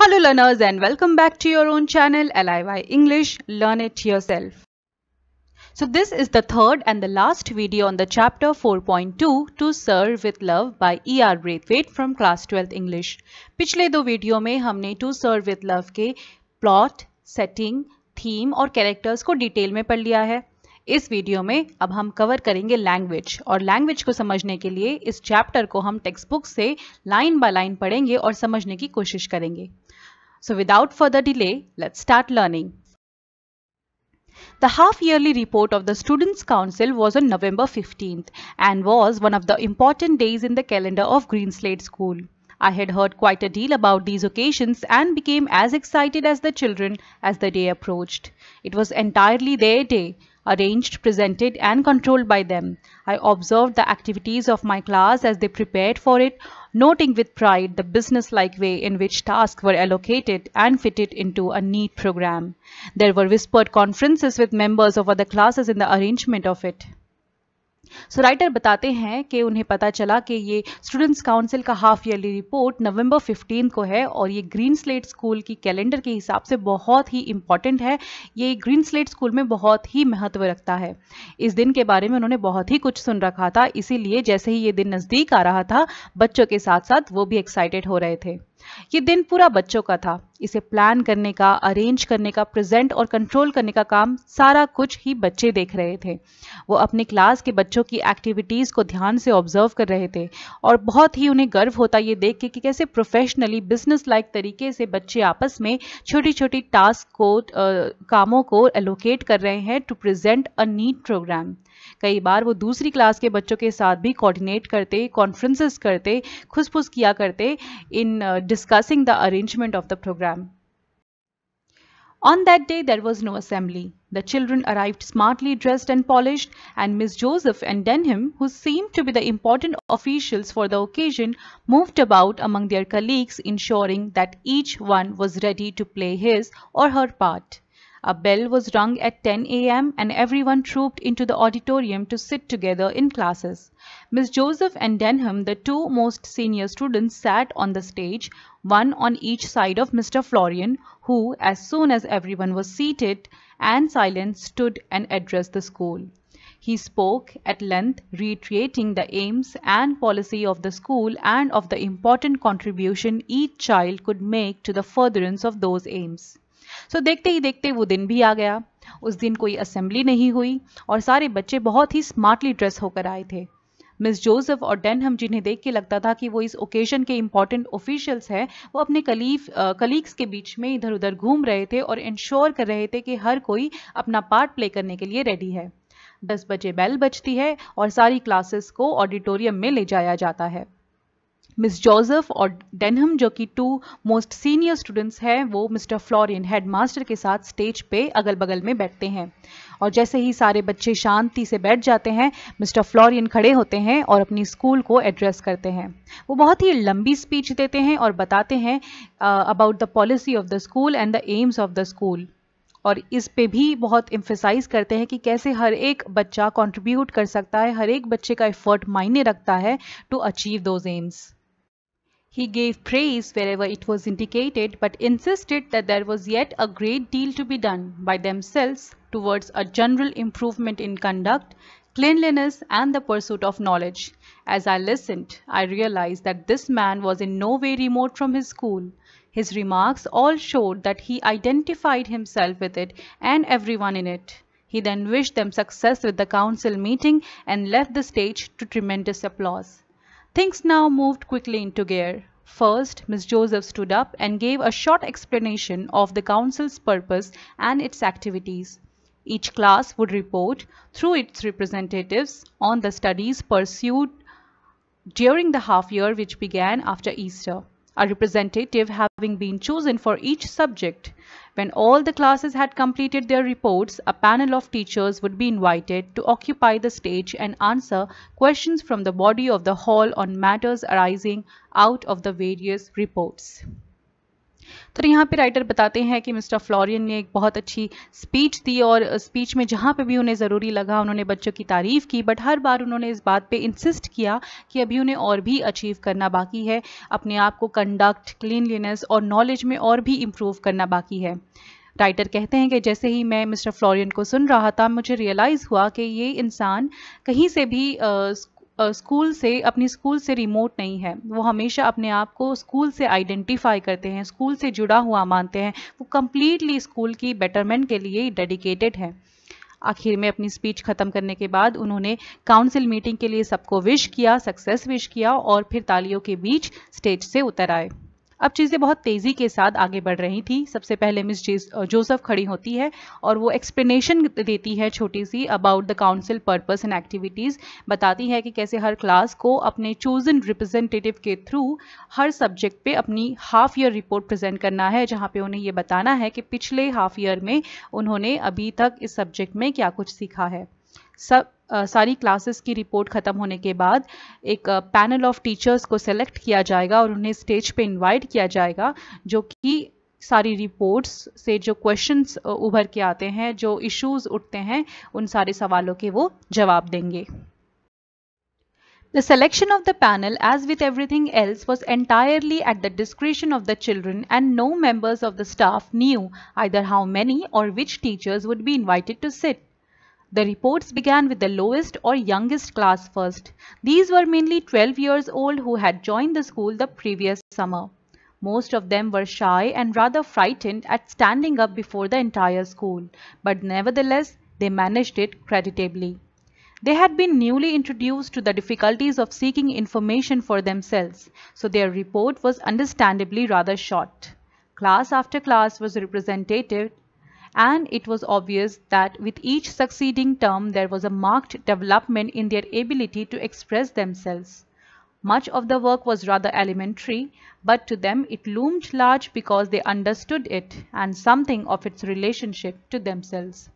Hello learners and welcome back to your own channel LIY English Learn It Yourself. So this is the third and the last video on the chapter 4.2 To Serve With Love by E.R. Braithwaite from class 12th English. पिछले दो video में हमने To Serve With Love के plot setting theme और characters को detail में पढ़ लिया है इस वीडियो में अब हम कवर करेंगे लैंग्वेज और लैंग्वेज को समझने के लिए इस चैप्टर को हम टेक्स्ट बुक से लाइन बाय लाइन पढ़ेंगे और समझने की कोशिश करेंगे So without further delay, let's start learning. The half-yearly report of the Students' Council was on November 15th and was one of the important days in the calendar of Greenslade School. I had heard quite a deal about these occasions and became as excited as the children as the day approached. It was entirely their day, arranged, presented and controlled by them. I observed the activities of my class as they prepared for it, noting with pride the business-like way in which tasks were allocated and fitted into a neat program. There were whispered conferences with members of other classes in the arrangement of it. So writer बताते हैं कि उन्हें पता चला कि ये students council का half yearly report नवंबर 15 को है और ये ग्रीन स्लेट स्कूल की कैलेंडर के हिसाब से बहुत ही इंपॉर्टेंट है ये ग्रीन स्लेट स्कूल में बहुत ही महत्व रखता है इस दिन के बारे में उन्होंने बहुत ही कुछ सुन रखा था इसीलिए जैसे ही ये दिन नज़दीक आ रहा था बच्चों के साथ साथ वो भी एक्साइटेड हो रहे थे ये दिन पूरा बच्चों का था इसे प्लान करने का अरेंज करने का प्रेजेंट और कंट्रोल करने का काम सारा कुछ ही बच्चे देख रहे थे वो अपने क्लास के बच्चों की एक्टिविटीज़ को ध्यान से ऑब्जर्व कर रहे थे और बहुत ही उन्हें गर्व होता ये देख के कि कैसे प्रोफेशनली बिजनेस लाइक तरीके से बच्चे आपस में छोटी छोटी टास्क को आ, कामों को एलोकेट कर रहे हैं to present a neat programme कई बार वो दूसरी क्लास के बच्चों के साथ भी कोऑर्डिनेट करते कॉन्फ्रेंसेस करते खुसफुस किया करते in discussing the arrangement of the programme on that day there was no assembly the children arrive smartly dressed and polish and miss Joseph and Denham who seem to be the important officials for the occasion moved about among their colleagues ensuring that each one was ready to play his or her part A bell was rung at 10 a.m. and everyone trooped into the auditorium to sit together in classes. Miss Joseph and Denham, the two most senior students, sat on the stage, one on each side of Mr. Florian, who, as soon as everyone was seated and silent, stood and addressed the school. He spoke at length, reiterating the aims and policy of the school and of the important contribution each child could make to the furtherance of those aims. So देखते ही देखते वो दिन भी आ गया उस दिन कोई असेंबली नहीं हुई और सारे बच्चे बहुत ही स्मार्टली ड्रेस होकर आए थे मिस जोसेफ और डेनहम जिन्हें देख के लगता था कि वो इस ओकेजन के इंपॉर्टेंट ऑफिशियल्स हैं वो अपने कलीफ कलीग्स के बीच में इधर उधर घूम रहे थे और इंश्योर कर रहे थे कि हर कोई अपना पार्ट प्ले करने के लिए रेडी है दस बजे बेल बजती है और सारी क्लासेस को ऑडिटोरियम में ले जाया जाता है मिस जोसेफ और डेनहम जो कि टू मोस्ट सीनियर स्टूडेंट्स हैं वो मिस्टर हेड हेडमास्टर के साथ स्टेज पे अगल बगल में बैठते हैं और जैसे ही सारे बच्चे शांति से बैठ जाते हैं मिस्टर फ्लोरियन खड़े होते हैं और अपनी स्कूल को एड्रेस करते हैं वो बहुत ही लंबी स्पीच देते हैं और बताते हैं about the policy of the school and the aims of the school और इस पे भी बहुत इम्फेसाइज करते हैं कि कैसे हर एक बच्चा कंट्रीब्यूट कर सकता है हर एक बच्चे का एफर्ट मायने रखता है to achieve those aims He gave praise wherever it was indicated but insisted that there was yet a great deal to be done by themselves towards a general improvement in conduct, cleanliness and the pursuit of knowledge. As I listened, I realized that this man was in no way remote from his school. His remarks all showed that he identified himself with it and everyone in it. He then wished them success with the council meeting and left the stage to tremendous applause. Things now moved quickly into gear. First, Miss Joseph stood up and gave a short explanation of the council's purpose and its activities. Each class would report, through its representatives, on the studies pursued during the half year which began after Easter, a representative having been chosen for each subject. When all the classes had completed their reports, a panel of teachers would be invited to occupy the stage and answer questions from the body of the hall on matters arising out of the various reports. तो यहाँ पे writer बताते हैं कि mister Florian ने एक बहुत अच्छी स्पीच दी और स्पीच में जहाँ पे भी उन्हें ज़रूरी लगा उन्होंने बच्चों की तारीफ़ की बट हर बार उन्होंने इस बात पे इंसिस्ट किया कि अभी उन्हें और भी अचीव करना बाकी है अपने आप को कंडक्ट क्लीनलीनेस और नॉलेज में और भी इम्प्रूव करना बाकी है राइटर कहते हैं कि जैसे ही मैं मिस्टर फ्लोरियन को सुन रहा था मुझे रियलाइज़ हुआ कि ये इंसान कहीं से भी स्कूल से अपनी स्कूल से रिमोट नहीं है वो हमेशा अपने आप को स्कूल से आइडेंटिफाई करते हैं स्कूल से जुड़ा हुआ मानते हैं वो कम्प्लीटली स्कूल की बेटरमेंट के लिए डेडिकेटेड है आखिर में अपनी स्पीच खत्म करने के बाद उन्होंने काउंसिल मीटिंग के लिए सबको विश किया सक्सेस विश किया और फिर तालियों के बीच स्टेज से उतर आए अब चीज़ें बहुत तेज़ी के साथ आगे बढ़ रही थी सबसे पहले मिस जोसेफ खड़ी होती है और वो एक्सप्लेनेशन देती है छोटी सी about the council purpose and activities बताती है कि कैसे हर क्लास को अपने चूजन रिप्रेजेंटेटिव के थ्रू हर सब्जेक्ट पे अपनी हाफ ईयर रिपोर्ट प्रेजेंट करना है जहाँ पे उन्हें ये बताना है कि पिछले हाफ ईयर में उन्होंने अभी तक इस सब्जेक्ट में क्या कुछ सीखा है सब सारी क्लासेस की रिपोर्ट ख़त्म होने के बाद एक पैनल ऑफ टीचर्स को सेलेक्ट किया जाएगा और उन्हें स्टेज पे इनवाइट किया जाएगा जो कि सारी रिपोर्ट्स से जो क्वेश्चंस उभर के आते हैं जो इश्यूज उठते हैं उन सारे सवालों के वो जवाब देंगे The selection of the panel, as with everything else, was entirely at the discretion of the children and no members of the staff knew either how many or which teachers would be invited to sit. The reports began with the lowest or youngest class first. These were mainly 12 years old who had joined the school the previous summer. Most of them were shy and rather frightened at standing up before the entire school, but nevertheless they managed it creditably. They had been newly introduced to the difficulties of seeking information for themselves, so their report was understandably rather short. Class after class was representative and it was obvious that with each succeeding term there was a marked development in their ability to express themselves. Much of the work was rather elementary, but to them it loomed large because they understood it and something of its relationship to themselves.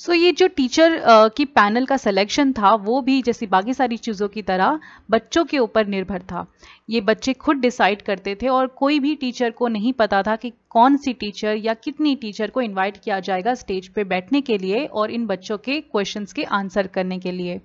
So ये जो teacher uh, की panel का selection था वो भी जैसे बाकी सारी चीज़ों की तरह बच्चों के ऊपर निर्भर था ये बच्चे खुद डिसाइड करते थे और कोई भी टीचर को नहीं पता था कि कौन सी टीचर या कितनी टीचर को इनवाइट किया जाएगा स्टेज पे बैठने के लिए और इन बच्चों के क्वेश्चंस के आंसर करने के लिए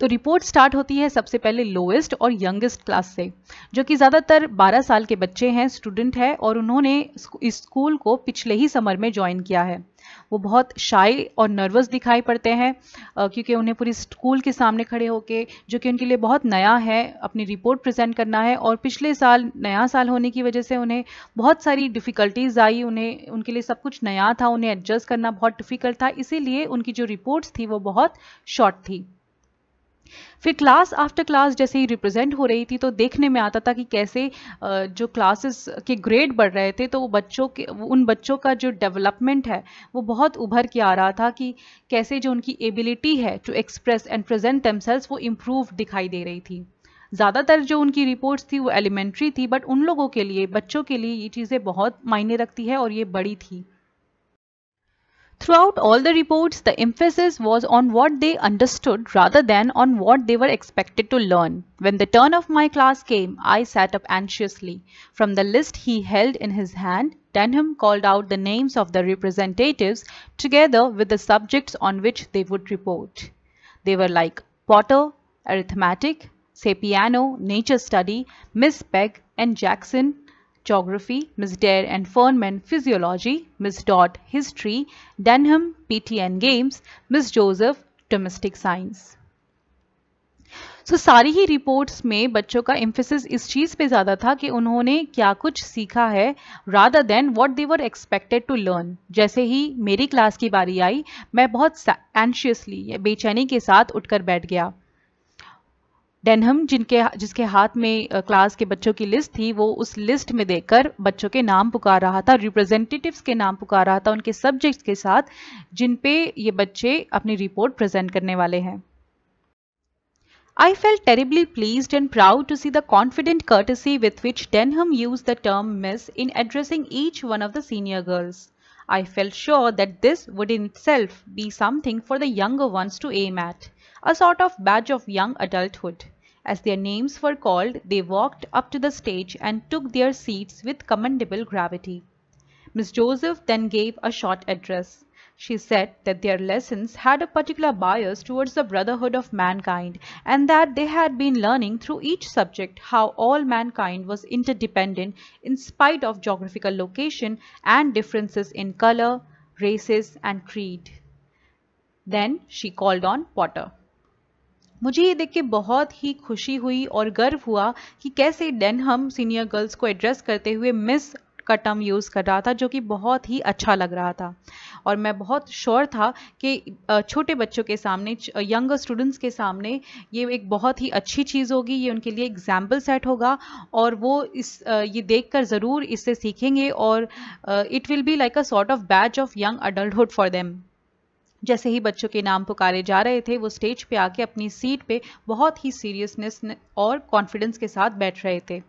तो रिपोर्ट स्टार्ट होती है सबसे पहले लोएस्ट और यंगेस्ट क्लास से जो कि ज़्यादातर 12 साल के बच्चे हैं स्टूडेंट है और उन्होंने इस स्कूल को पिछले ही समर में ज्वाइन किया है वो बहुत शाई और नर्वस दिखाई पड़ते हैं क्योंकि उन्हें पूरी स्कूल के सामने खड़े होकर जो कि उनके लिए बहुत नया है अपनी रिपोर्ट प्रेजेंट करना है और पिछले साल नया साल होने की वजह से उन्हें बहुत सारी डिफ़िकल्टीज आई उन्हें उनके लिए सब कुछ नया था उन्हें एडजस्ट करना बहुत डिफ़िकल्ट था इसीलिए उनकी जो रिपोर्ट्स थी वो बहुत शॉर्ट थी फिर क्लास आफ्टर क्लास जैसे ही रिप्रेजेंट हो रही थी तो देखने में आता था कि कैसे जो क्लासेस के ग्रेड बढ़ रहे थे तो वो बच्चों के उन बच्चों का जो डेवलपमेंट है वो बहुत उभर के आ रहा था कि कैसे जो उनकी एबिलिटी है to express and present themselves वो इम्प्रूव दिखाई दे रही थी ज़्यादातर जो उनकी रिपोर्ट्स थी वो एलिमेंट्री थी बट उन लोगों के लिए बच्चों के लिए ये चीज़ें बहुत मायने रखती है और ये बड़ी थी Throughout all the reports, the emphasis was on what they understood rather than on what they were expected to learn. When the turn of my class came, I sat up anxiously. From the list he held in his hand, Denham called out the names of the representatives together with the subjects on which they would report. They were like Potter, Arithmetic, Sapiano, Nature Study, Miss Peck and Jackson, Geography, Ms. Dare and Fernman, Physiology, Ms. dot History, Denham, PTN Games, Ms. Joseph, Domestic Science. So so, सारी ही reports में बच्चों का emphasis इस चीज़ पे ज़्यादा था कि उन्होंने क्या कुछ सीखा है rather than what they were expected to learn जैसे ही मेरी क्लास की बारी आई मैं बहुत एंशियसली बेचैनी के साथ उठकर बैठ गया डेनहम जिनके जिसके हाथ में क्लास के बच्चों की लिस्ट थी वो उस लिस्ट में देखकर बच्चों के नाम पुकार रहा था रिप्रेजेंटेटिव्स के नाम पुकार रहा था उनके सब्जेक्ट्स के साथ जिन पे ये बच्चे अपनी रिपोर्ट प्रेजेंट करने वाले हैं I felt terribly pleased and proud to see the confident courtesy with which Denham used the term miss in addressing each one of the senior girls I felt sure that this would in self be something for the young ones to aim at, a sort of badge of young adulthood. As their names were called, they walked up to the stage and took their seats with commendable gravity. Miss Joseph then gave a short address. She said that their lessons had a particular bias towards the brotherhood of mankind and that they had been learning through each subject how all mankind was interdependent in spite of geographical location and differences in color, races and creed. Then she called on Potter. मुझे ये देख के बहुत ही खुशी हुई और गर्व हुआ कि कैसे डेनहम सीनियर गर्ल्स को एड्रेस करते हुए मिस का टर्म यूज़ कर रहा था जो कि बहुत ही अच्छा लग रहा था और मैं बहुत श्योर था कि छोटे बच्चों के सामने यंग स्टूडेंट्स के सामने ये एक बहुत ही अच्छी चीज़ होगी ये उनके लिए एग्जाम्पल सेट होगा और वो इस ये देख कर ज़रूर इससे सीखेंगे और it will be like a sort of badge of young adulthood for them जैसे ही बच्चों के नाम पुकारे जा रहे थे वो स्टेज पे आके अपनी सीट पे बहुत ही सीरियसनेस और कॉन्फिडेंस के साथ बैठ रहे थे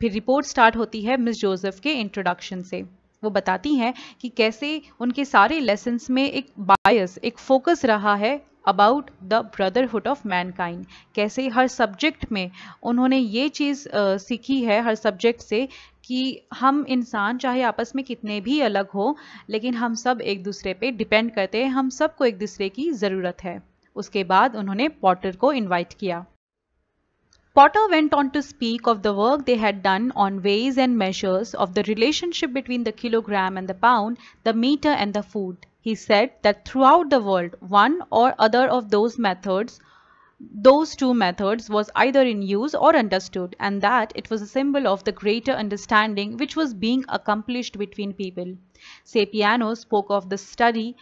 फिर रिपोर्ट स्टार्ट होती है मिस जोसेफ के इंट्रोडक्शन से वो बताती हैं कि कैसे उनके सारे लेसन्स में एक बायस एक फोकस रहा है about the brotherhood of mankind कैसे हर सब्जेक्ट में उन्होंने ये चीज़ सीखी है हर सब्जेक्ट से कि हम इंसान चाहे आपस में कितने भी अलग हो लेकिन हम सब एक दूसरे पे डिपेंड करते हैं हम सबको एक दूसरे की ज़रूरत है उसके बाद उन्होंने पॉटर को इनवाइट किया Potter went on to speak of the work they had done on weights and measures of the relationship between the kilogram and the pound the metre and the foot He said that throughout the world, one or other of those methods, those two methods was either in use or understood and that it was a symbol of the greater understanding which was being accomplished between people. Sapiano spoke of the study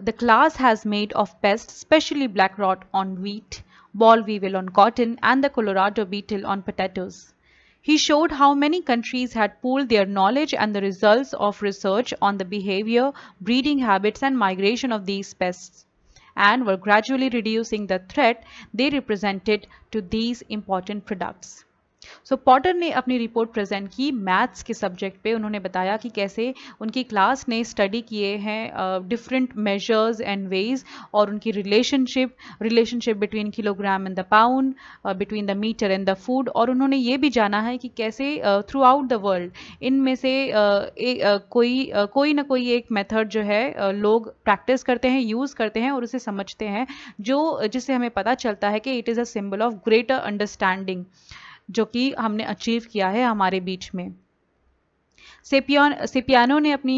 the class has made of pests, specially black rot on wheat, ball weevil on cotton and the Colorado beetle on potatoes. He showed how many countries had pooled their knowledge and the results of research on the behavior, breeding habits and migration of these pests and were gradually reducing the threat they represented to these important products. So so, Potter ने अपनी report present की maths के subject पे उन्होंने बताया कि कैसे उनकी क्लास ने स्टडी किए हैं डिफरेंट मेजर्स एंड वेज और उनकी relationship relationship between kilogram and the pound between the metre and the foot और उन्होंने ये भी जाना है कि कैसे थ्रू आउट द वर्ल्ड इनमें से uh, ए, uh, कोई uh, कोई ना कोई एक मेथड जो है uh, लोग प्रैक्टिस करते हैं यूज़ करते हैं और उसे समझते हैं जो जिससे हमें पता चलता है कि it is a symbol of greater understanding जो कि हमने अचीव किया है हमारे बीच में सेपियन सेपियानो ने अपनी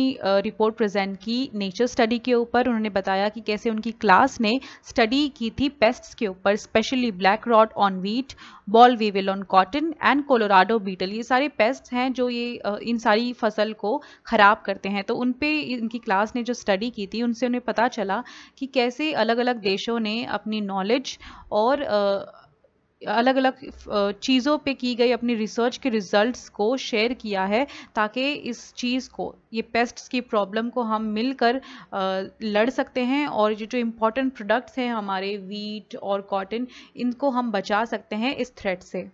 रिपोर्ट प्रेजेंट की नेचर स्टडी के ऊपर उन्होंने बताया कि कैसे उनकी क्लास ने स्टडी की थी पेस्ट्स के ऊपर specially black rot on wheat boll weevil on cotton and Colorado beetle ये सारे पेस्ट हैं जो ये इन सारी फसल को ख़राब करते हैं तो उन पे इनकी क्लास ने जो स्टडी की थी उनसे उन्हें पता चला कि कैसे अलग अलग देशों ने अपनी नॉलेज और अलग अलग चीज़ों पे की गई अपनी रिसर्च के रिजल्ट्स को शेयर किया है ताकि इस चीज़ को ये पेस्ट्स की प्रॉब्लम को हम मिलकर लड़ सकते हैं और ये जो इम्पोर्टेंट प्रोडक्ट्स हैं हमारे वीट और कॉटन इनको हम बचा सकते हैं इस थ्रेट से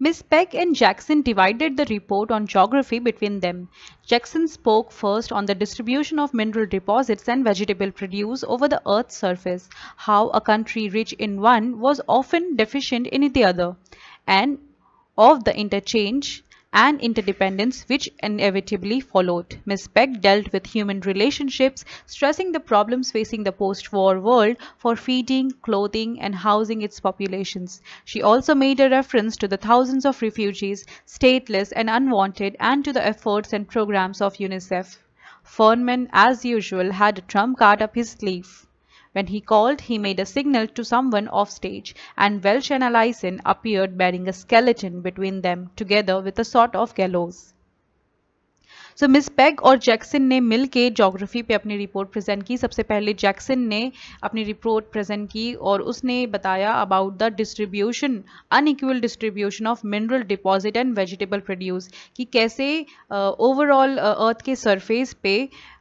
Miss Peck and Jackson divided the report on geography between them. Jackson spoke first on the distribution of mineral deposits and vegetable produce over the earth's surface, how a country rich in one was often deficient in the other, and of the interchange and interdependence which inevitably followed. Ms. Beck dealt with human relationships, stressing the problems facing the post-war world for feeding, clothing and housing its populations. She also made a reference to the thousands of refugees, stateless and unwanted and to the efforts and programs of UNICEF. Fernman, as usual, had a trump card up his sleeve. When he called, he made a signal to someone off stage, and Welsh and Alison appeared bearing a skeleton between them together with a sort of gallows. So miss Peg और Jackson ने मिल के geography पे अपनी report present की सबसे पहले Jackson ने अपनी रिपोर्ट प्रेजेंट की और उसने बताया about the distribution unequal distribution of mineral deposit and vegetable produce कि कैसे ओवरऑल uh, अर्थ uh, के सरफेस पे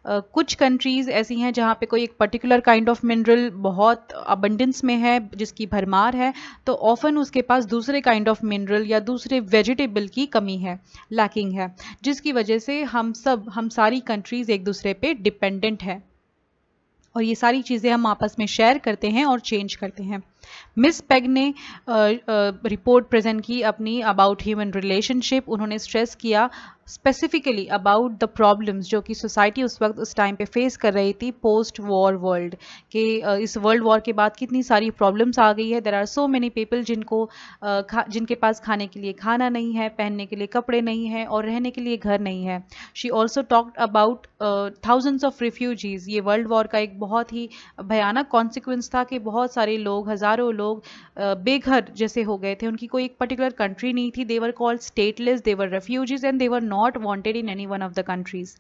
कुछ कंट्रीज़ ऐसी हैं जहाँ पे कोई एक पर्टिकुलर काइंड ऑफ मिनरल बहुत अबंडेंस में है जिसकी भरमार है तो ऑफन उसके पास दूसरे काइंड ऑफ मिनरल या दूसरे वेजिटेबल की कमी है लैकिंग है जिसकी वजह से हम सब हम सारी कंट्रीज़ एक दूसरे पे डिपेंडेंट है और ये सारी चीज़ें हम आपस में शेयर करते हैं और चेंज करते हैं मिस पेग ने रिपोर्ट प्रेजेंट की अपनी अबाउट ह्यूमन रिलेशनशिप उन्होंने स्ट्रेस किया स्पेसिफिकली अबाउट द प्रॉब्लम्स जो कि सोसाइटी उस वक्त उस टाइम पे फेस कर रही थी पोस्ट वॉर वर्ल्ड uh, इस वर्ल्ड वॉर के बाद कितनी सारी प्रॉब्लम्स आ गई है there are so many people जिनको uh, जिनके पास खाने के लिए खाना नहीं है पहनने के लिए कपड़े नहीं है और रहने के लिए घर नहीं है she also talked about thousands of refugees ये वर्ल्ड वॉर का एक बहुत ही भयानक कॉन्सिक्वेंस था कि बहुत सारे लोग हज़ार हजारों लोग बेघर जैसे हो गए थे उनकी कोई एक पर्टिकुलर कंट्री नहीं थी they were called stateless they were refugees and they were not wanted in any one of the countries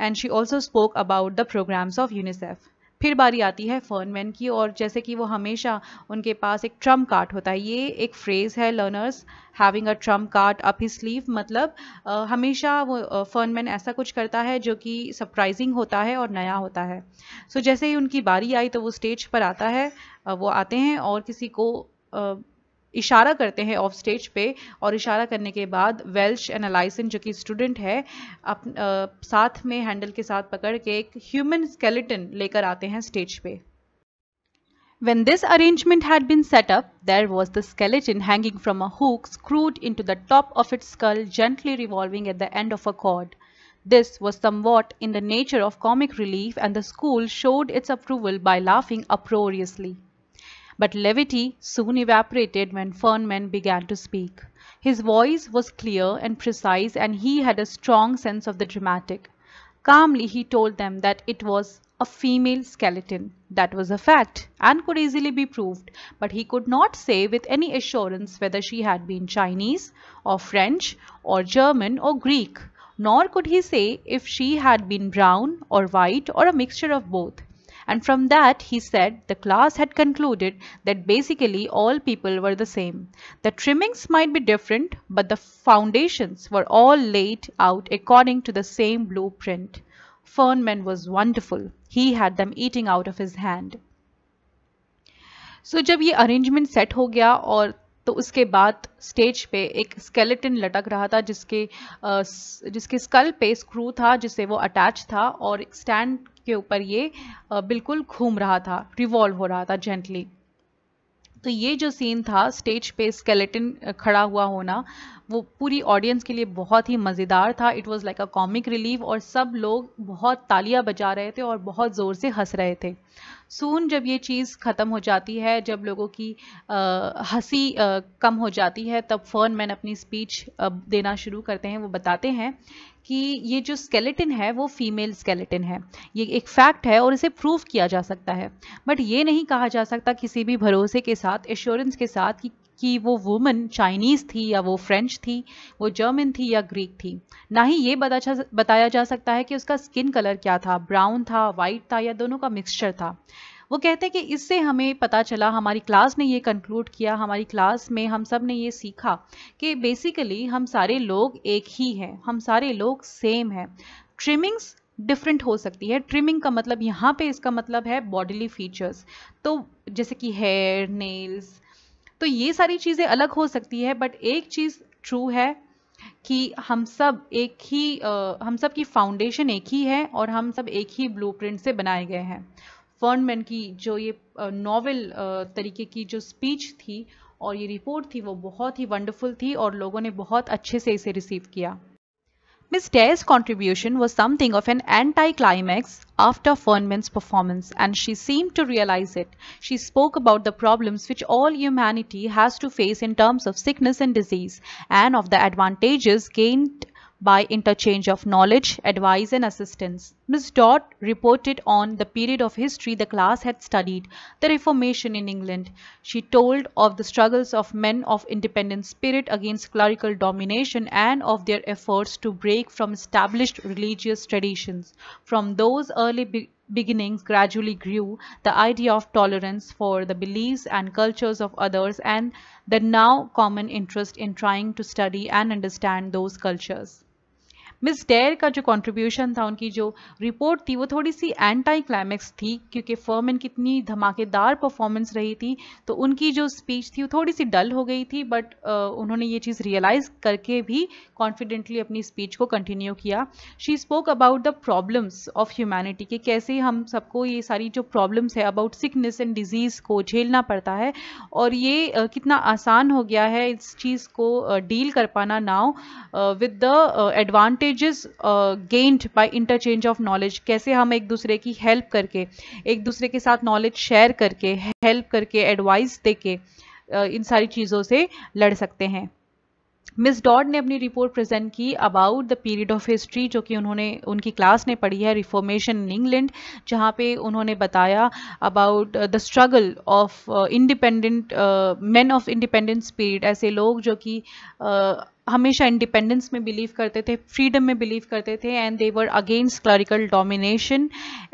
and she also spoke about the programmes of UNICEF फिर बारी आती है फर्नमैन की और जैसे कि वो हमेशा उनके पास एक ट्रम कार्ड होता है ये एक फ्रेज़ है लर्नर्स मतलब, having a trump card up his sleeve मतलब आ, हमेशा वो फर्नमैन ऐसा कुछ करता है जो कि सरप्राइजिंग होता है और नया होता है सो so, जैसे ही उनकी बारी आई तो वो स्टेज पर आता है वो आते हैं और किसी को इशारा करते हैं ऑफ स्टेज पे और इशारा करने के बाद वेल्श एनालाइसन जो कि स्टूडेंट है अप, आ, साथ में हैंडल के साथ पकड़ के एक ह्यूमन स्केलेटन लेकर आते हैं स्टेज पे When this arrangement had been set up, there was the skeleton hanging from a hook screwed into the top of its skull gently revolving at the end of a cord. This was somewhat in the nature of comic relief and the school showed its approval by laughing uproariously. But levity soon evaporated when Fernman began to speak. His voice was clear and precise and he had a strong sense of the dramatic. Calmly he told them that it was a female skeleton. That was a fact and could easily be proved, but he could not say with any assurance whether she had been Chinese or French or German or Greek, nor could he say if she had been brown or white or a mixture of both. And from that, he said the class had concluded that basically all people were the same. The trimmings might be different, but the foundations were all laid out according to the same blueprint. Fernman was wonderful. He had them eating out of his hand. so, when this arrangement set, हो गया और तो उसके बाद stage पे एक skeleton लटक रहा था जिसके जिसके स्कल पे स्क्रू था जिसे वो अटैच था और स्टैंड के ऊपर ये बिल्कुल घूम रहा था रिवॉल्व हो रहा था जेंटली तो ये जो सीन था स्टेज पे स्केलेटन खड़ा हुआ होना वो पूरी ऑडियंस के लिए बहुत ही मज़ेदार था it was like a comic relief और सब लोग बहुत तालियां बजा रहे थे और बहुत ज़ोर से हंस रहे थे सून जब ये चीज़ ख़त्म हो जाती है जब लोगों की हंसी कम हो जाती है तब फर्न मैन अपनी स्पीच देना शुरू करते हैं वो बताते हैं कि ये जो स्केलेटिन है वो फीमेल स्केलेटिन है ये एक फैक्ट है और इसे प्रूव किया जा सकता है बट ये नहीं कहा जा सकता किसी भी भरोसे के साथ एश्योरेंस के साथ कि कि वो वुमन चाइनीज़ थी या वो फ्रेंच थी वो जर्मन थी या ग्रीक थी ना ही ये बताया जा सकता है कि उसका स्किन कलर क्या था ब्राउन था वाइट था या दोनों का मिक्सचर था वो कहते हैं कि इससे हमें पता चला हमारी क्लास ने ये कंक्लूड किया हमारी क्लास में हम सब ने ये सीखा कि बेसिकली हम सारे लोग एक ही हैं हम सारे लोग सेम हैं ट्रिमिंग्स डिफरेंट हो सकती है ट्रिमिंग का मतलब यहाँ पे इसका मतलब है बॉडीली फीचर्स तो जैसे कि हेयर नेल्स तो ये सारी चीज़ें अलग हो सकती है बट एक चीज़ ट्रू है कि हम सब एक ही आ, हम सब की फाउंडेशन एक ही है और हम सब एक ही ब्लूप्रिंट से बनाए गए हैं फर्नमैन की जो ये नॉवल तरीके की जो स्पीच थी और ये रिपोर्ट थी वो बहुत ही वंडरफुल थी और लोगों ने बहुत अच्छे से इसे रिसीव किया Miss Dare's contribution was something of an anti-climax after Fernman's performance and she seemed to realize it. She spoke about the problems which all humanity has to face in terms of sickness and disease and of the advantages gained by interchange of knowledge, advice and assistance. Miss Dodd reported on the period of history the class had studied, the Reformation in England. She told of the struggles of men of independent spirit against clerical domination and of their efforts to break from established religious traditions. From those early be beginnings gradually grew the idea of tolerance for the beliefs and cultures of others and the now common interest in trying to study and understand those cultures. Miss Dare का जो contribution था उनकी जो report थी वो थोड़ी सी anti climax थी क्योंकि फर्मिन कितनी धमाकेदार परफॉर्मेंस रही थी तो उनकी जो स्पीच थी वो थोड़ी सी डल हो गई थी बट uh, उन्होंने ये चीज़ रियलाइज करके भी कॉन्फिडेंटली अपनी स्पीच को कंटिन्यू किया she spoke about the problems of humanity के कैसे हम सबको ये सारी जो प्रॉब्लम्स है अबाउट सिकनेस एंड डिजीज़ को झेलना पड़ता है और ये uh, कितना आसान हो गया है इस चीज़ को डील uh, कर पाना now with the advantage is gained by interchange of knowledge कैसे हम एक दूसरे की हेल्प करके एक दूसरे के साथ नॉलेज शेयर करके हेल्प करके एडवाइस दे के uh, इन सारी चीज़ों से लड़ सकते हैं मिस डॉड ने अपनी रिपोर्ट प्रेजेंट की about the period of history जो कि उन्होंने उनकी क्लास ने पढ़ी है रिफॉर्मेशन इन इंग्लैंड जहाँ पे उन्होंने बताया about the struggle of independent man of independence period ऐसे लोग जो कि uh, हमेशा इंडिपेंडेंस में बिलीव करते थे फ्रीडम में बिलीव करते थे and they were against clerical domination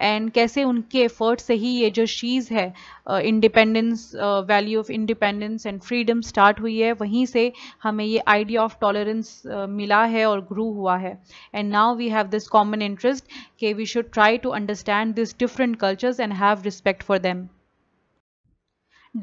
and कैसे उनके एफर्ट से ही ये जो चीज़ है independence value of independence and freedom start हुई है वहीं से हमें ये आइडिया ऑफ टॉलरेंस मिला है और ग्रो हुआ है and now we have this common interest के we should try to understand this different cultures and have respect for them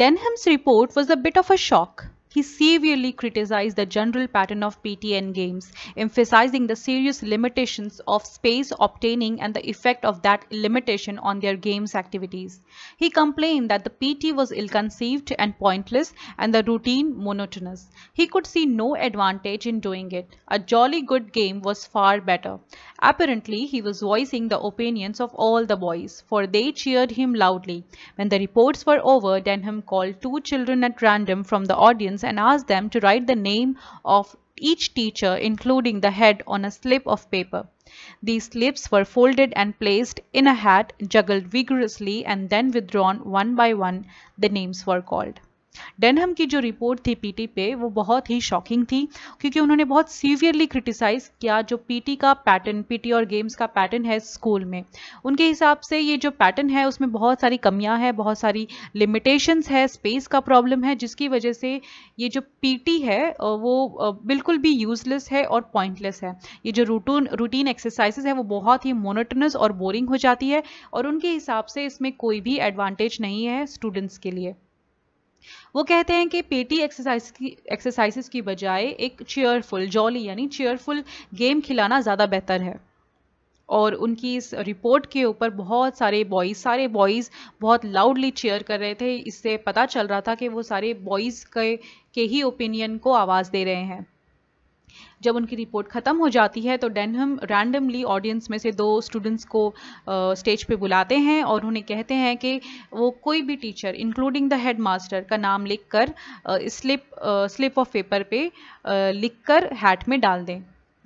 Denham's report was a bit of a shock He severely criticized the general pattern of PTN games, emphasizing the serious limitations of space obtaining and the effect of that limitation on their game's activities. He complained that the PT was ill-conceived and pointless and the routine monotonous. He could see no advantage in doing it. A jolly good game was far better. Apparently, he was voicing the opinions of all the boys, for they cheered him loudly. When the reports were over, Denham called two children at random from the audience and asked them to write the name of each teacher including the head on a slip of paper. These slips were folded and placed in a hat, juggled vigorously and then withdrawn one by one. The names were called. Denham की जो report थी PT पे वो बहुत ही shocking थी क्योंकि उन्होंने बहुत सीवियरली क्रिटिसाइज किया जो पीटी का पैटर्न पीटी और गेम्स का पैटर्न है स्कूल में उनके हिसाब से ये जो पैटर्न है उसमें बहुत सारी कमियां हैं बहुत सारी लिमिटेशंस है स्पेस का प्रॉब्लम है जिसकी वजह से ये जो पीटी है वो बिल्कुल भी यूजलेस है और पॉइंटलेस है ये जो रूटून रूटीन एक्सरसाइजेज है वो बहुत ही मोनोटनस और बोरिंग हो जाती है और उनके हिसाब से इसमें कोई भी एडवांटेज नहीं है स्टूडेंट्स के लिए वो कहते हैं कि पेटी एक्सरसाइज की एक्सरसाइजेस की बजाय एक चेयरफुल जॉली यानी चेयरफुल गेम खिलाना ज़्यादा बेहतर है और उनकी इस रिपोर्ट के ऊपर बहुत सारे बॉयज़ सारे बॉयज़ बहुत लाउडली चेयर कर रहे थे इससे पता चल रहा था कि वो सारे बॉयज़ के के ही ओपिनियन को आवाज़ दे रहे हैं जब उनकी रिपोर्ट ख़त्म हो जाती है तो डेनहम रैंडमली ऑडियंस में से दो स्टूडेंट्स को स्टेज पे बुलाते हैं और उन्हें कहते हैं कि वो कोई भी teacher including the head master का नाम लिख कर स्लिप स्लिप ऑफ पेपर पे लिख कर हैट में डाल दें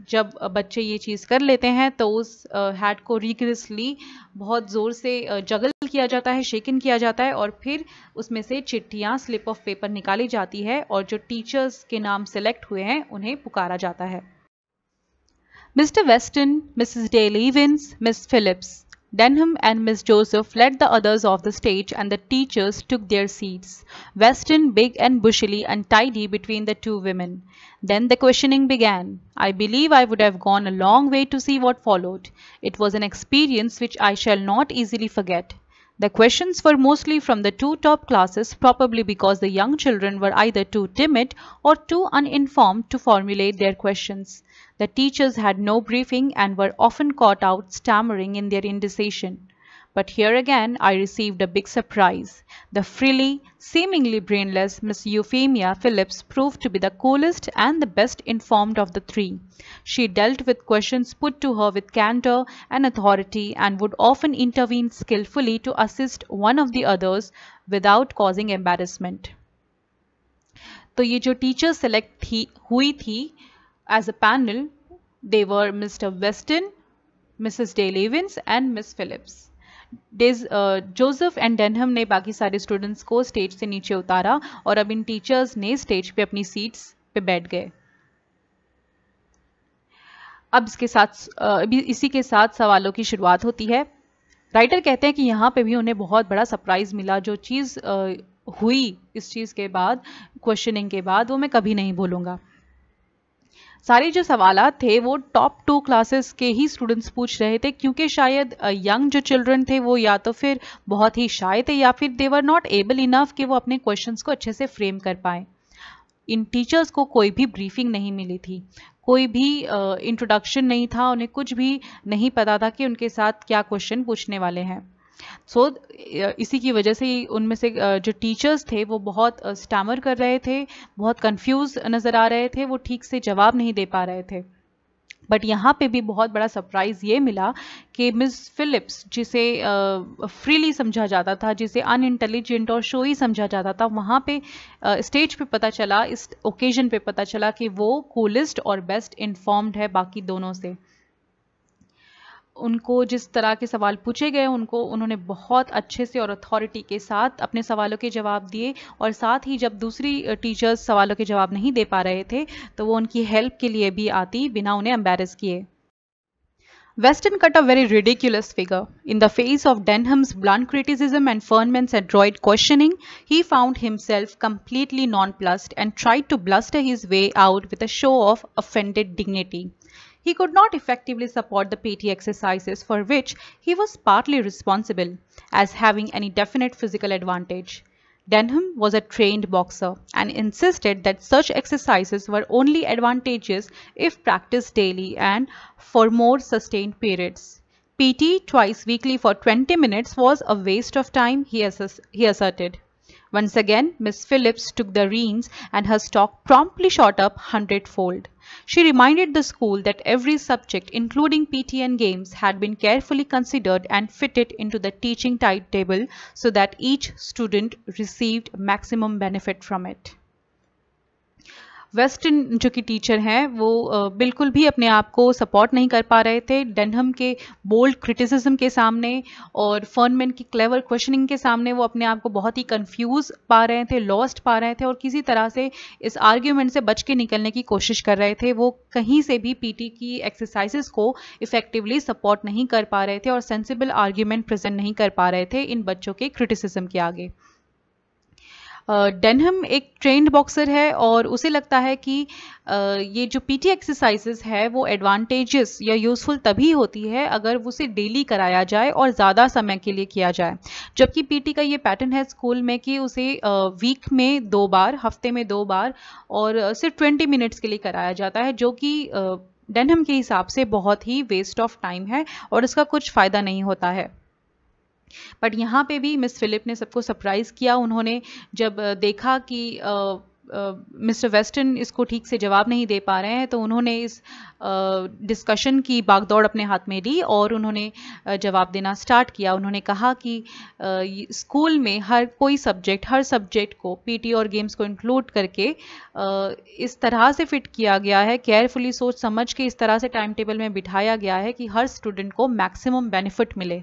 जब बच्चे ये चीज़ कर लेते हैं तो उस हैट को रिग्रेसली बहुत ज़ोर से जगल किया जाता है शेकन किया जाता है और फिर उसमें से चिट्ठियाँ स्लिप ऑफ पेपर निकाली जाती है और जो टीचर्स के नाम सेलेक्ट हुए हैं उन्हें पुकारा जाता है Mr Weston Mrs Delevins Miss Phillips Denham and Miss Joseph led the others off the stage and the teachers took their seats, Weston big and bushily and tidy between the two women. Then the questioning began. I believe I would have gone a long way to see what followed. It was an experience which I shall not easily forget. The questions were mostly from the two top classes probably because the young children were either too timid or too uninformed to formulate their questions. The teachers had no briefing and were often caught out stammering in their indecision. But here again, I received a big surprise. The frilly, seemingly brainless Miss Euphemia Phillips proved to be the coolest and the best informed of the three. She dealt with questions put to her with candor and authority and would often intervene skillfully to assist one of the others without causing embarrassment. तो ये teachers teacher select थी हुई थी as a panel they were Mr Weston Mrs Delevins and Miss Phillips. डेज Joseph and Denham ने बाकी सारे students को स्टेज से नीचे उतारा और अब इन टीचर्स ने स्टेज पे अपनी सीट्स पे बैठ गए अब इसके साथ uh, अभी इसी के साथ सवालों की शुरुआत होती है राइटर कहते हैं कि यहाँ पे भी उन्हें बहुत बड़ा सरप्राइज़ मिला जो चीज़ uh, हुई इस चीज़ के बाद क्वेश्चनिंग के बाद वो मैं कभी नहीं भूलूंगा सारे जो सवाल थे वो टॉप टू क्लासेस के ही स्टूडेंट्स पूछ रहे थे क्योंकि शायद यंग जो चिल्ड्रन थे वो या तो फिर बहुत ही शाय थे या फिर they were not able enough कि वो अपने क्वेश्चन को अच्छे से फ्रेम कर पाए इन टीचर्स को कोई भी ब्रीफिंग नहीं मिली थी कोई भी इंट्रोडक्शन uh, नहीं था उन्हें कुछ भी नहीं पता था कि उनके साथ क्या क्वेश्चन पूछने वाले हैं सो so, इसी की वजह से उनमें से जो टीचर्स थे वो बहुत स्टैमर कर रहे थे बहुत कंफ्यूज नज़र आ रहे थे वो ठीक से जवाब नहीं दे पा रहे थे बट यहाँ पे भी बहुत बड़ा सरप्राइज़ ये मिला कि मिस फिलिप्स जिसे फ्रीली समझा जाता था जिसे अनइंटेलिजेंट और शोई समझा जाता था वहाँ पे स्टेज पे पता चला इस ओकेजन पे पता चला कि वो कूलेस्ट और बेस्ट इन्फॉर्म्ड है बाकी दोनों से उनको जिस तरह के सवाल पूछे गए उनको उन्होंने बहुत अच्छे से और अथॉरिटी के साथ अपने सवालों के जवाब दिए और साथ ही जब दूसरी टीचर्स सवालों के जवाब नहीं दे पा रहे थे तो वो उनकी हेल्प के लिए भी आती बिना उन्हें एम्बेरस किए Weston cut a very ridiculous figure in the face of Denham's blunt criticism and Fernandes' adroit questioning he found himself completely nonplussed and tried to bluster his way out with a show of offended dignity he could not effectively support the PT exercises for which he was partly responsible as having any definite physical advantage. Denham was a trained boxer and insisted that such exercises were only advantageous if practiced daily and for more sustained periods. PT twice weekly for 20 minutes was a waste of time, he, asserted. Once again, Miss Phillips took the reins and her stock promptly shot up hundredfold. She reminded the school that every subject, including PT and games, had been carefully considered and fitted into the teaching timetable so that each student received maximum benefit from it. Weston जो कि teacher हैं वो बिल्कुल भी अपने आप को support नहीं कर पा रहे थे डेनहम के बोल्ड क्रिटिसिज्म के सामने और फर्नमैन की क्लेवर क्वेश्चनिंग के सामने वो अपने आप को बहुत ही कंफ्यूज पा रहे थे लॉस्ट पा रहे थे और किसी तरह से इस आर्ग्यूमेंट से बच के निकलने की कोशिश कर रहे थे वो कहीं से भी पी की एक्सरसाइजेस को इफेक्टिवली सपोर्ट नहीं कर पा रहे थे और सेंसिबल आर्ग्यूमेंट प्रेजेंट नहीं कर पा रहे थे इन बच्चों के क्रिटिसिज्म के आगे डेनहम एक ट्रेंड बॉक्सर है और उसे लगता है कि ये जो पीटी एक्सरसाइजेस है वो एडवांटेजेस या यूज़फुल तभी होती है अगर उसे डेली कराया जाए और ज़्यादा समय के लिए किया जाए जबकि पीटी का ये पैटर्न है स्कूल में कि उसे वीक में दो बार हफ्ते में दो बार और सिर्फ ट्वेंटी मिनट्स के लिए कराया जाता है जो कि डेनहम के हिसाब से बहुत ही वेस्ट ऑफ टाइम है और इसका कुछ फ़ायदा नहीं होता है बट यहाँ पे भी मिस फिलिप ने सबको सरप्राइज़ किया उन्होंने जब देखा कि मिस्टर uh, वेस्टन इसको ठीक से जवाब नहीं दे पा रहे हैं तो उन्होंने इस डिस्कशन uh, की बागदौड़ अपने हाथ में ली और उन्होंने जवाब देना स्टार्ट किया उन्होंने कहा कि स्कूल uh, में हर कोई सब्जेक्ट हर सब्जेक्ट को पीटी और गेम्स को इंक्लूड करके इस तरह से फिट किया गया है केयरफुली सोच समझ के इस तरह से टाइम टेबल में बिठाया गया है कि हर स्टूडेंट को मैक्सिमम बेनिफिट मिले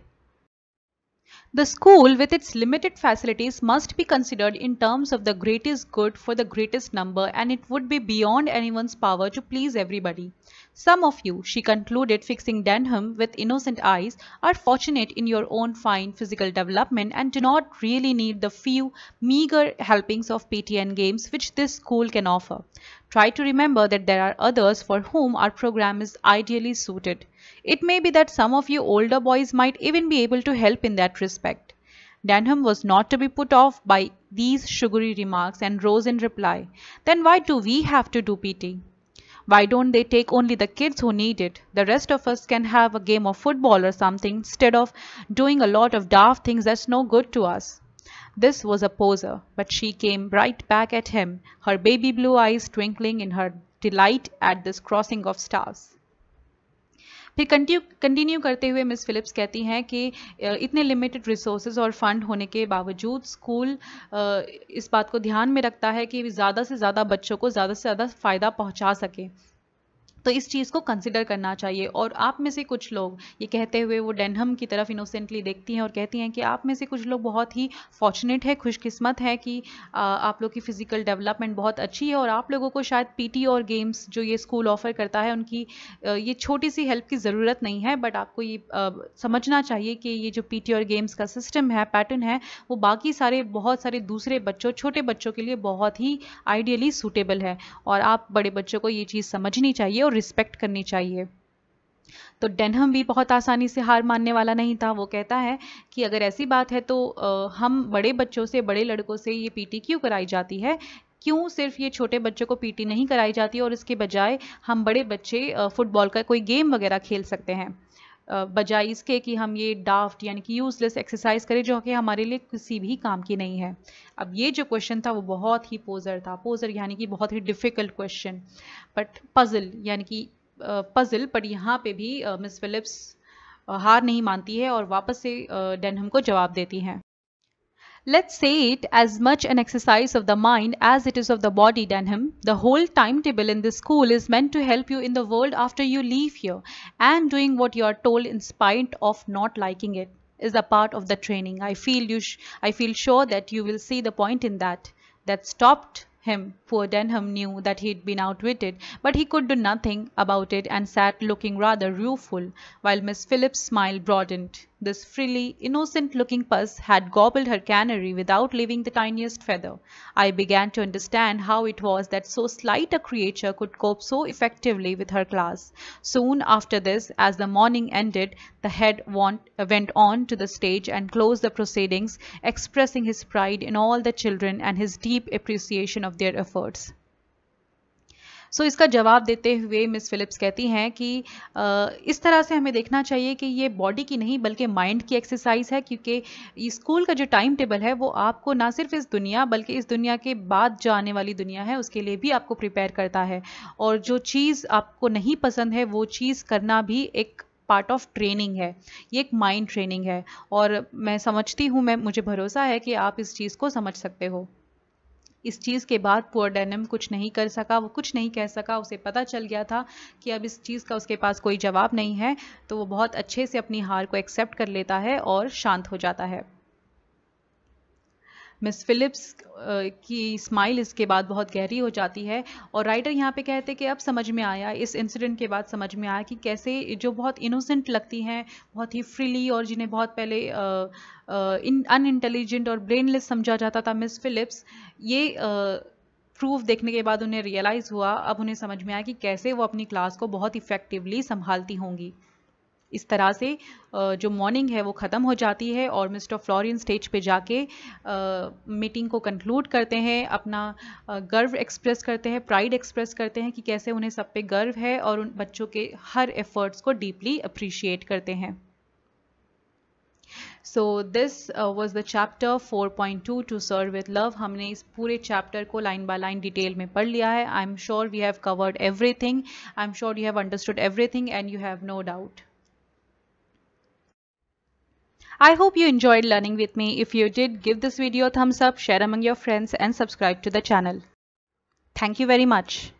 The school, with its limited facilities, must be considered in terms of the greatest good for the greatest number, and it would be beyond anyone's power to please everybody. Some of you, she concluded, fixing Denham with innocent eyes, are fortunate in your own fine physical development and do not really need the few meager helpings of PTN games which this school can offer. Try to remember that there are others for whom our program is ideally suited. It may be that some of you older boys might even be able to help in that respect. Denham was not to be put off by these sugary remarks and rose in reply. Then why do we have to do PT? Why don't they take only the kids who need it? The rest of us can have a game of football or something instead of doing a lot of daft things that's no good to us. This was a poser, but she came right back at him, her baby blue eyes twinkling in her delight at this crossing of stars. फिर continue continue करते हुए miss Philips कहती हैं कि इतने limited resources और fund होने के बावजूद स्कूल इस बात को ध्यान में रखता है कि ज़्यादा से ज़्यादा बच्चों को ज़्यादा से ज़्यादा फ़ायदा पहुँचा सके तो इस चीज़ को कंसिडर करना चाहिए और आप में से कुछ लोग ये कहते हुए वो डेनहम की तरफ इनोसेंटली देखती हैं और कहती हैं कि आप में से कुछ लोग बहुत ही फॉर्चुनेट है खुशकिस्मत है कि आप लोग की फ़िज़िकल डेवलपमेंट बहुत अच्छी है और आप लोगों को शायद पी और गेम्स जो ये स्कूल ऑफर करता है उनकी ये छोटी सी हेल्प की ज़रूरत नहीं है बट आपको ये समझना चाहिए कि ये जो पी और गेम्स का सिस्टम है पैटर्न है वो बाकी सारे बहुत सारे दूसरे बच्चों छोटे बच्चों के लिए बहुत ही आइडियली सूटेबल है और आप बड़े बच्चों को ये चीज़ समझनी चाहिए और रिस्पेक्ट करनी चाहिए तो डेनहम भी बहुत आसानी से हार मानने वाला नहीं था वो कहता है कि अगर ऐसी बात है तो आ, हम बड़े बच्चों से बड़े लड़कों से ये पीटी क्यों कराई जाती है क्यों सिर्फ ये छोटे बच्चों को पीटी नहीं कराई जाती और इसके बजाय हम बड़े बच्चे फुटबॉल का कोई गेम वगैरह खेल सकते हैं बजाय इसके कि हम ये डाफ्ट यानी कि यूज़लेस एक्सरसाइज करें जो कि हमारे लिए किसी भी काम की नहीं है अब ये जो क्वेश्चन था वो बहुत ही पोज़र था पोज़र यानी कि बहुत ही डिफ़िकल्ट क्वेश्चन बट पज़ल यानी कि पज़ल पर यहाँ पे भी मिस फिलिप्स हार नहीं मानती है और वापस से डेनहम को जवाब देती हैं Let's say it as much an exercise of the mind as it is of the body, Denham. The whole timetable in this school is meant to help you in the world after you leave here, and doing what you are told in spite of not liking it is a part of the training. I feel you. I feel sure that you will see the point in that. That stopped him. Poor Denham knew that he'd been outwitted, but he could do nothing about it and sat looking rather rueful, while Miss Phillips's smile broadened. This frilly, innocent looking puss had gobbled her canary without leaving the tiniest feather. I began to understand how it was that so slight a creature could cope so effectively with her class. Soon after this, as the morning ended, the head want, went on to the stage and closed the proceedings, expressing his pride in all the children and his deep appreciation of their efforts. So so, इसका जवाब देते हुए miss Philips कहती हैं कि इस तरह से हमें देखना चाहिए कि ये बॉडी की नहीं बल्कि माइंड की एक्सरसाइज है क्योंकि स्कूल का जो टाइम टेबल है वो आपको ना सिर्फ इस दुनिया बल्कि इस दुनिया के बाद जो आने वाली दुनिया है उसके लिए भी आपको प्रिपेयर करता है और जो चीज़ आपको नहीं पसंद है वो चीज़ करना भी एक पार्ट ऑफ ट्रेनिंग है ये एक माइंड ट्रेनिंग है और मैं समझती हूँ मैं मुझे भरोसा है कि आप इस चीज़ को समझ सकते हो इस चीज़ के बाद पुअर डैनम कुछ नहीं कर सका वो कुछ नहीं कह सका उसे पता चल गया था कि अब इस चीज़ का उसके पास कोई जवाब नहीं है तो वो बहुत अच्छे से अपनी हार को एक्सेप्ट कर लेता है और शांत हो जाता है मिस फिलिप्स की स्माइल इसके बाद बहुत गहरी हो जाती है और राइटर यहाँ पे कहते हैं कि अब समझ में आया इस इंसिडेंट के बाद समझ में आया कि कैसे जो बहुत इनोसेंट लगती हैं बहुत ही फ्रीली और जिन्हें बहुत पहले इन इंटेलिजेंट और ब्रेनलेस समझा जाता था मिस फिलिप्स ये प्रूफ देखने के बाद उन्हें रियलाइज़ हुआ अब उन्हें समझ में आया कि कैसे वो अपनी क्लास को बहुत इफ़ेक्टिवली संभालती होंगी इस तरह से जो मॉर्निंग है वो ख़त्म हो जाती है और मिस्टर फ्लोरिन स्टेज पे जाके मीटिंग को कंक्लूड करते हैं अपना गर्व एक्सप्रेस करते हैं प्राइड एक्सप्रेस करते हैं कि कैसे उन्हें सब पे गर्व है और उन बच्चों के हर एफर्ट्स को डीपली अप्रिशिएट करते हैं so this was the chapter 4.2 to to sir with love हमने इस पूरे चैप्टर को लाइन बाय लाइन डिटेल में पढ़ लिया है I am sure we have covered everything I am sure you have understood thing and you have no doubt I hope you enjoyed learning with me. If you did, give this video a thumbs up, share among your friends and subscribe to the channel. Thank you very much.